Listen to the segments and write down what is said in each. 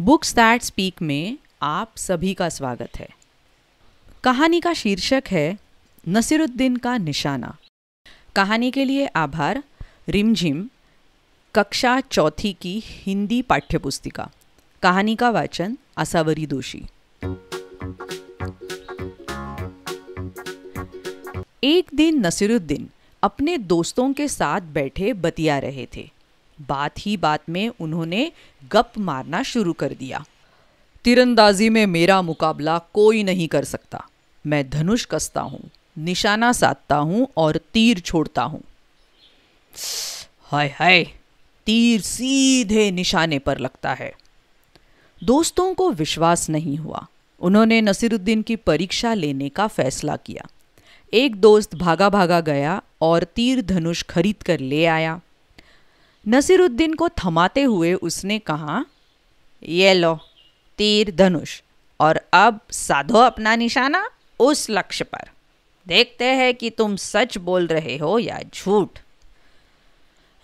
books that speak में आप सभी का स्वागत है कहानी का शीर्षक है नसीरुद्दीन का निशाना कहानी के लिए आभार रिमझिम कक्षा चौथी की हिंदी पाठ्यपुस्तिका कहानी का वाचन असावरी दोषी एक दिन नसीरुद्दीन अपने दोस्तों के साथ बैठे बतिया रहे थे बात ही बात में उन्होंने गप मारना शुरू कर दिया तीरंदाजी में मेरा मुकाबला कोई नहीं कर सकता मैं धनुष कसता हूं निशाना साधता हूं और तीर छोड़ता हूं हाय हाय तीर सीधे निशाने पर लगता है दोस्तों को विश्वास नहीं हुआ उन्होंने नसीरुद्दीन की परीक्षा लेने का फैसला किया एक दोस्त भागा भागा गया और तीर धनुष खरीद कर ले आया नसीरुद्दीन को थमाते हुए उसने कहा ये लो तीर धनुष और अब साधो अपना निशाना उस लक्ष्य पर देखते हैं कि तुम सच बोल रहे हो या झूठ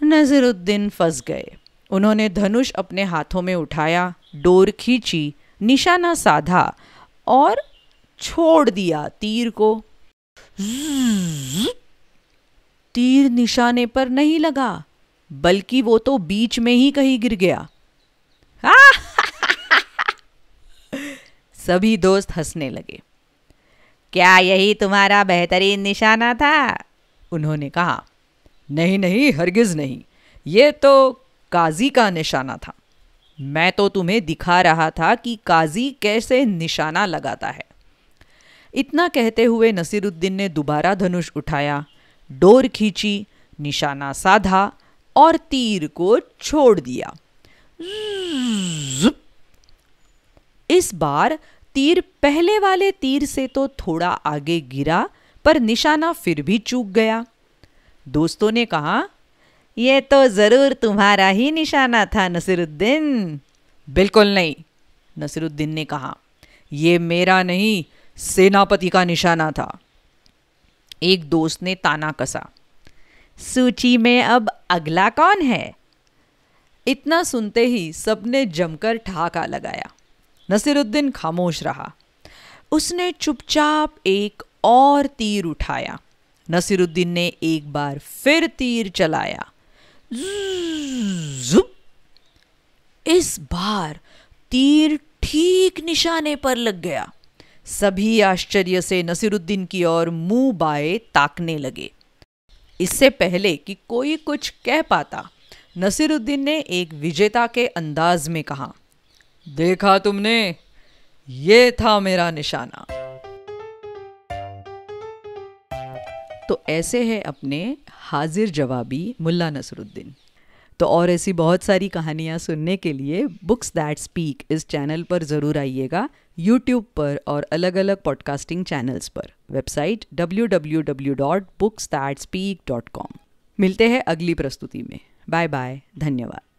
नजरुद्दीन फंस गए उन्होंने धनुष अपने हाथों में उठाया डोर खींची निशाना साधा और छोड़ दिया तीर को तीर निशाने पर नहीं लगा बल्कि वो तो बीच में ही कहीं गिर गया सभी दोस्त हंसने लगे क्या यही तुम्हारा बेहतरीन निशाना था उन्होंने कहा नहीं नहीं हरगिज नहीं ये तो काजी का निशाना था मैं तो तुम्हें दिखा रहा था कि काजी कैसे निशाना लगाता है इतना कहते हुए नसीरुद्दीन ने दोबारा धनुष उठाया डोर खींची निशाना साधा और तीर को छोड़ दिया इस बार तीर पहले वाले तीर से तो थोड़ा आगे गिरा पर निशाना फिर भी चूक गया दोस्तों ने कहा यह तो ज़रूर तुम्हारा ही निशाना था नसीरुद्दीन बिल्कुल नहीं नसीरुद्दीन ने कहा यह मेरा नहीं सेनापति का निशाना था एक दोस्त ने ताना कसा सूची में अब अगला कौन है इतना सुनते ही सबने जमकर ठहाका लगाया नसीरुद्दीन खामोश रहा उसने चुपचाप एक और तीर उठाया नसीरुद्दीन ने एक बार फिर तीर चलाया इस बार तीर ठीक निशाने पर लग गया सभी आश्चर्य से नसीरुद्दीन की ओर मुंह बाए ताकने लगे इससे पहले कि कोई कुछ कह पाता नसीरुद्दीन ने एक विजेता के अंदाज में कहा देखा तुमने ये था मेरा निशाना तो ऐसे है अपने हाजिर जवाबी मुल्ला नसरुद्दीन तो और ऐसी बहुत सारी कहानियाँ सुनने के लिए बुक्स दैट स्पीक इस चैनल पर ज़रूर आइएगा यूट्यूब पर और अलग अलग पॉडकास्टिंग चैनल्स पर वेबसाइट www.books.speak.com मिलते हैं अगली प्रस्तुति में बाय बाय धन्यवाद